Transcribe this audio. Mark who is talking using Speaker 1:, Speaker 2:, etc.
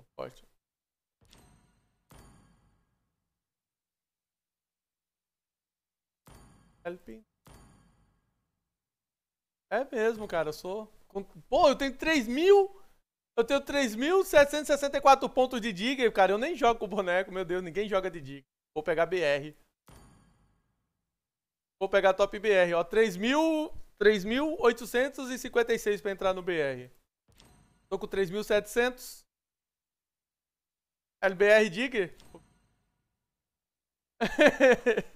Speaker 1: suporte.
Speaker 2: Helping. É mesmo, cara, eu sou... Pô, eu tenho 3 mil... Eu tenho 3.764 pontos de Digger, cara. Eu nem jogo com boneco, meu Deus. Ninguém joga de Digger. Vou pegar BR. Vou pegar top BR, ó. 3.856 pra entrar no BR. Tô com 3.700. LBR Digger?